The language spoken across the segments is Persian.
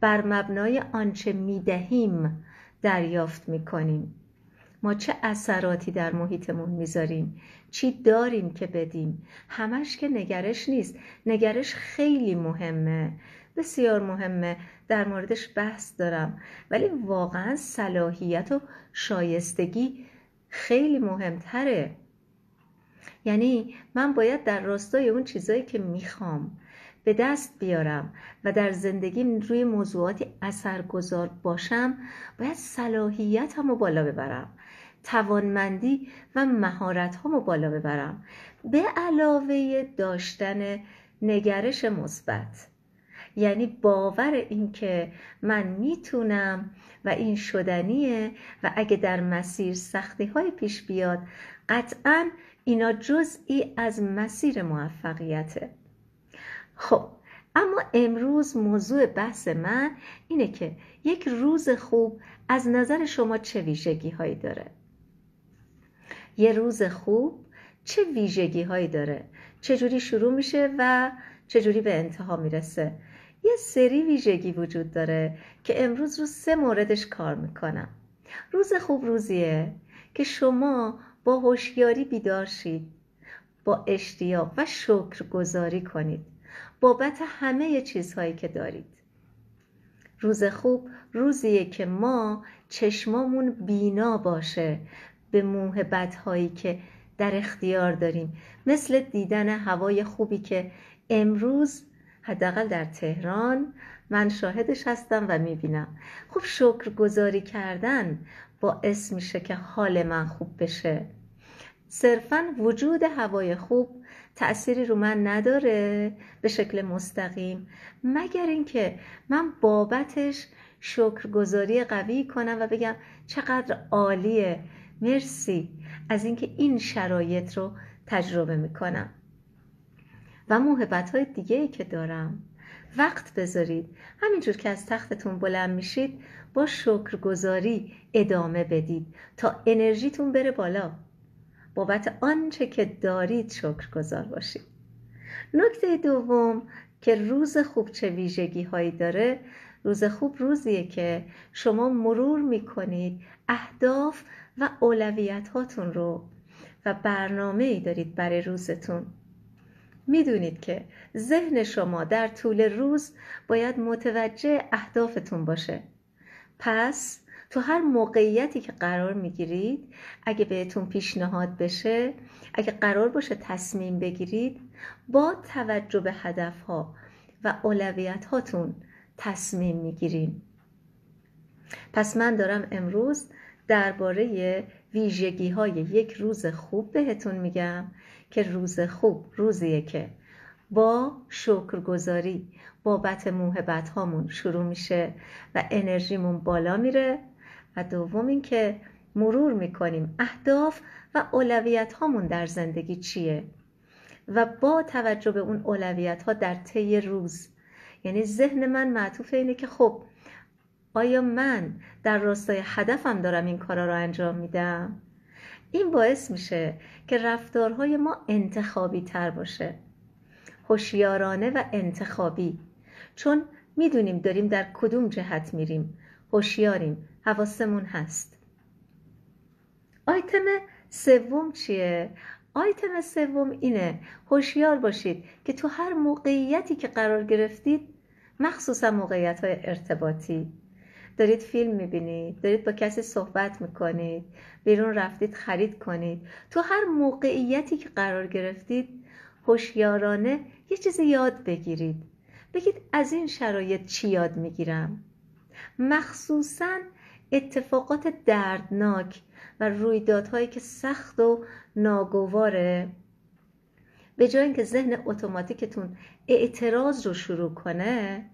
بر مبنای آنچه میدهیم دریافت میکنیم ما چه اثراتی در محیطمون میذاریم چی داریم که بدیم همش که نگرش نیست نگرش خیلی مهمه بسیار مهمه در موردش بحث دارم ولی واقعا صلاحیت و شایستگی خیلی مهمتره یعنی من باید در راستای اون چیزایی که میخوام به دست بیارم و در زندگی روی موضوعاتی اثرگذار باشم باید صلاحیت همو بالا ببرم توانمندی و مهارت رو بالا ببرم به علاوه داشتن نگرش مثبت یعنی باور اینکه من میتونم و این شدنیه و اگه در مسیر سختی های پیش بیاد قطعا اینا جزئی از مسیر موفقیته خب اما امروز موضوع بحث من اینه که یک روز خوب از نظر شما چه ویژگی هایی داره یه روز خوب چه ویژگی هایی داره چجوری شروع میشه و چجوری به انتها میرسه یه سری ویژگی وجود داره که امروز رو سه موردش کار میکنم روز خوب روزیه که شما با هوشیاری بیدار شید با اشتیاق و شکر گذاری کنید بابت همه چیزهایی که دارید روز خوب روزیه که ما چشمامون بینا باشه به موهبت هایی که در اختیار داریم مثل دیدن هوای خوبی که امروز حداقل در تهران من شاهدش هستم و میبینم خوب شکر گذاری کردن باعث میشه که حال من خوب بشه صرفا وجود هوای خوب تأثیری رو من نداره به شکل مستقیم مگر اینکه من بابتش شکرگزاری قوی کنم و بگم چقدر عالیه مرسی از اینکه این شرایط رو تجربه میکنم و موهبت های دیگه ای که دارم وقت بذارید همینجور که از تختتون بلند میشید با شکرگزاری ادامه بدید تا انرژیتون بره بالا بابت آنچه که دارید شکر گذار باشید نکته دوم که روز خوب چه ویژگی هایی داره روز خوب روزیه که شما مرور میکنید اهداف و اولویت هاتون رو و برنامه ای دارید برای روزتون میدونید که ذهن شما در طول روز باید متوجه اهدافتون باشه پس تو هر موقعیتی که قرار میگیرید اگه بهتون پیشنهاد بشه اگه قرار باشه تصمیم بگیرید با توجه به هدفها و اولویت هاتون تصمیم میگیریم پس من دارم امروز درباره ویژگی های یک روز خوب بهتون میگم که روز خوب روزیه که با شکرگزاری بابت موهبت هامون شروع میشه و انرژیمون بالا میره دوم اینکه مرور میکنیم اهداف و اولویت هامون در زندگی چیه و با توجه به اون اولویت ها در طی روز یعنی ذهن من معطوف اینه که خب آیا من در راستای هدفم دارم این کارا رو انجام میدم این باعث میشه که رفتارهای ما انتخابی تر باشه هوشیارانه و انتخابی چون میدونیم داریم در کدوم جهت میریم هوشیاریم حواسمون هست آیتم سوم چیه؟ آیتم سوم اینه هوشیار باشید که تو هر موقعیتی که قرار گرفتید مخصوصا موقعیت های ارتباطی دارید فیلم میبینید دارید با کسی صحبت میکنید بیرون رفتید خرید کنید تو هر موقعیتی که قرار گرفتید هوشیارانه یه چیزی یاد بگیرید بگید از این شرایط چی یاد میگیرم مخصوصا اتفاقات دردناک و رویدادهایی که سخت و ناگواره به جای اینکه ذهن اتوماتیکتون اعتراض رو شروع کنه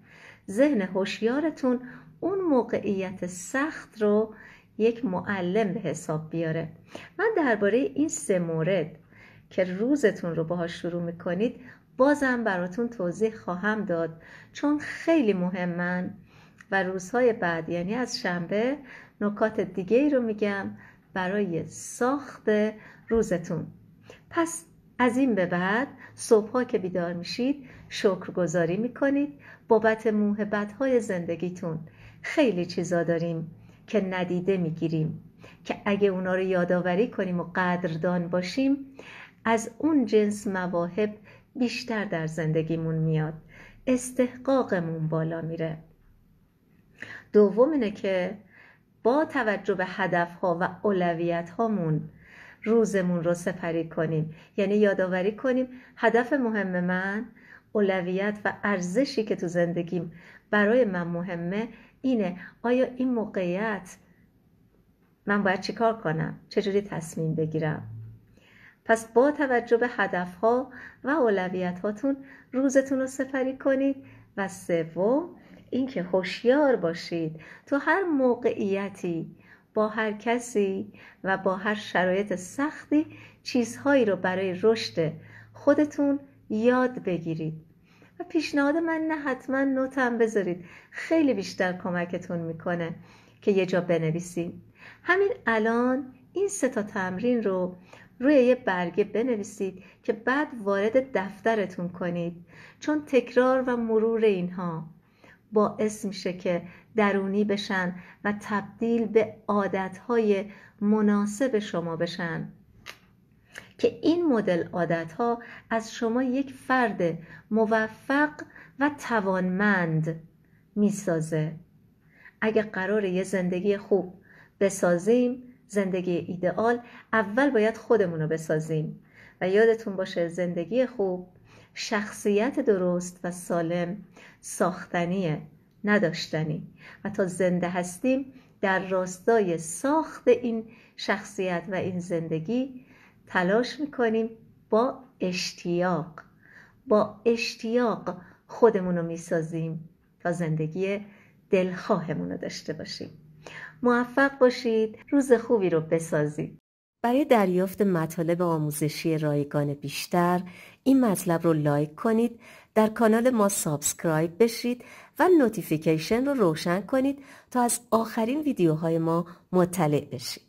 ذهن هوشیارتون اون موقعیت سخت رو یک معلم به حساب بیاره من درباره این سه مورد که روزتون رو باهاش شروع میکنید بازم براتون توضیح خواهم داد چون خیلی مهمن و روزهای بعد یعنی از شنبه نکات دیگه ای رو میگم برای ساخت روزتون پس از این به بعد صبحها که بیدار میشید شکرگزاری میکنید بابت موهبت های زندگیتون خیلی چیزا داریم که ندیده میگیریم که اگه اونا رو یادآوری کنیم و قدردان باشیم از اون جنس مواهب بیشتر در زندگیمون میاد استحقاقمون بالا میره دوم اینه که با توجه به هدف ها و اولویت هامون روزمون رو سپری کنیم یعنی یادآوری کنیم هدف مهم من اولویت و ارزشی که تو زندگیم برای من مهمه اینه آیا این موقعیت من باید چیکار کنم چجوری تصمیم بگیرم پس با توجه به هدفها و اولویت هاتون روزتون رو سپری کنید و سوم اینکه هوشیار باشید تو هر موقعیتی با هر کسی و با هر شرایط سختی چیزهایی رو برای رشد خودتون یاد بگیرید و پیشنهاد من نه حتما نوتم بذارید خیلی بیشتر کمکتون میکنه که یه جا بنویسید همین الان این سه تا تمرین رو روی یه برگه بنویسید که بعد وارد دفترتون کنید چون تکرار و مرور اینها باعث میشه که درونی بشن و تبدیل به عادتهای مناسب شما بشن که این مدل عادتها از شما یک فرد موفق و توانمند میسازه اگه قرار یه زندگی خوب بسازیم زندگی ایدئال اول باید خودمون رو بسازیم و یادتون باشه زندگی خوب شخصیت درست و سالم ساختنیه نداشتنی و تا زنده هستیم در راستای ساخت این شخصیت و این زندگی تلاش میکنیم با اشتیاق با اشتیاق خودمون رو میسازیم تا زندگی دلخواهمون رو داشته باشیم موفق باشید روز خوبی رو بسازید برای دریافت مطالب آموزشی رایگان بیشتر این مطلب رو لایک کنید در کانال ما سابسکرایب بشید و نوتیفیکیشن رو روشن کنید تا از آخرین ویدیوهای ما مطلع بشید